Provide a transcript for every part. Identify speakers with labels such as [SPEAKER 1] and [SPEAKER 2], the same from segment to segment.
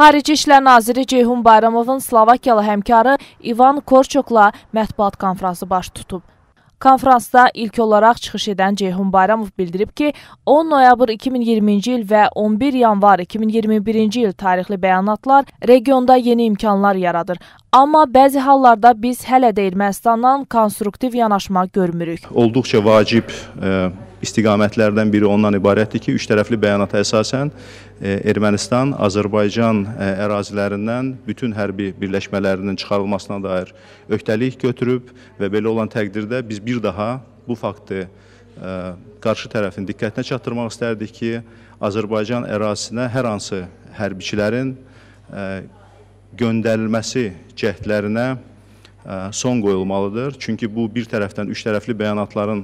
[SPEAKER 1] Xarici İşlər Naziri Ceyhun Bayramovun Slovakiyalı həmkarı İvan Korçokla mətbuat konfransı baş tutub. Konfransda ilk olaraq çıxış edən Ceyhun Bayramov bildirib ki, 10 noyabr 2020-ci il və 11 yanvar 2021-ci il tarixli bəyanatlar regionda yeni imkanlar yaradır. Amma bəzi hallarda biz hələ də Ermənistandan konstruktiv yanaşma görmürük.
[SPEAKER 2] Olduqca vacib e istiqamətlərdən biri ondan ibarətdir ki, üç tərəfli bəyanata əsasən e, Ermənistan Azərbaycan e, ərazilərindən bütün hərbi birləşmələrinin çıxarılmasına dair öhdəlik götürüb və belə olan təqdirdə biz bir daha bu faktı e, qarşı tərəfin diqqətinə çatdırmaq istərdik ki, Azərbaycan ərazisinə hər hansı hərbiçilərin göndərilməsi cəhdlərinə son qoyulmalıdır. Çünki bu bir tərəfdən üç tərəfli bəyanatların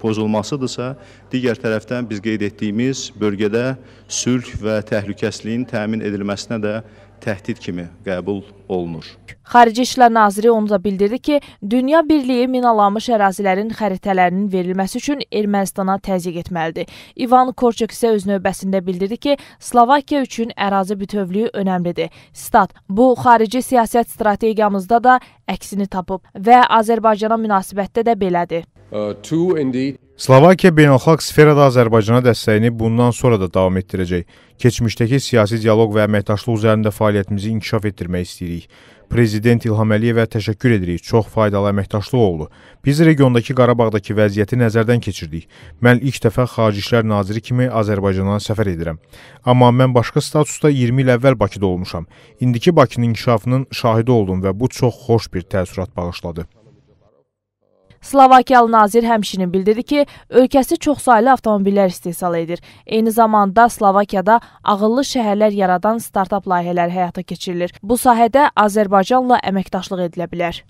[SPEAKER 2] pozulmasıdırsa, digər tərəfdən biz qeyd etdiyimiz bölgədə sülh və təhlükəsizliyin təmin edilməsinə də təhdid kimi qəbul olunur.
[SPEAKER 1] Xarici İşlər Naziri onu da bildirdi ki, dünya birliyi minalanmış ərazilərin xəritələrinin verilməsi üçün Ermənistana təzyiq etməlidir. İvan Korçok isə öz növbəsində bildirdi ki, Slovakiya üçün ərazi bütövlüyü önəmlidir. Stat: Bu xarici siyasət strategiyamızda da əksini tapıb və Azərbaycana münasibətdə də belədir. Uh,
[SPEAKER 3] Slovakiya beynəlxalq sferada Azərbaycana dəstəyini bundan sonra da davam etdirəcək. Keçmişdəki siyasi dialoq və əməkdaşlıq üzərində fəaliyyətimizi inkişaf etdirmək istəyirik. Prezident İlham Əliyevə təşəkkür edirik. Çox faydalı əməkdaşlıq oldu. Biz regiondakı Qarabağdakı vəziyyəti nəzərdən keçirdik. Mən ilk dəfə Xarici İşlər naziri kimi Azərbaycana səfər edirəm. Amma mən başqa statusda 20 il əvvəl Bakıda olmuşam. İndiki Bakının inkişafının şahidi oldum və bu çox xoş bir təəssürat bağışladı.
[SPEAKER 1] Slovakiyalı nazir həmçinin bildirdi ki, ölkəsi çoxsaylı avtomobillər istehsal edir. Eyni zamanda Slovakiyada ağıllı şəhərlər yaradan startap layihələri həyata keçirilir. Bu sahədə Azərbaycanla əməkdaşlıq edilə bilər.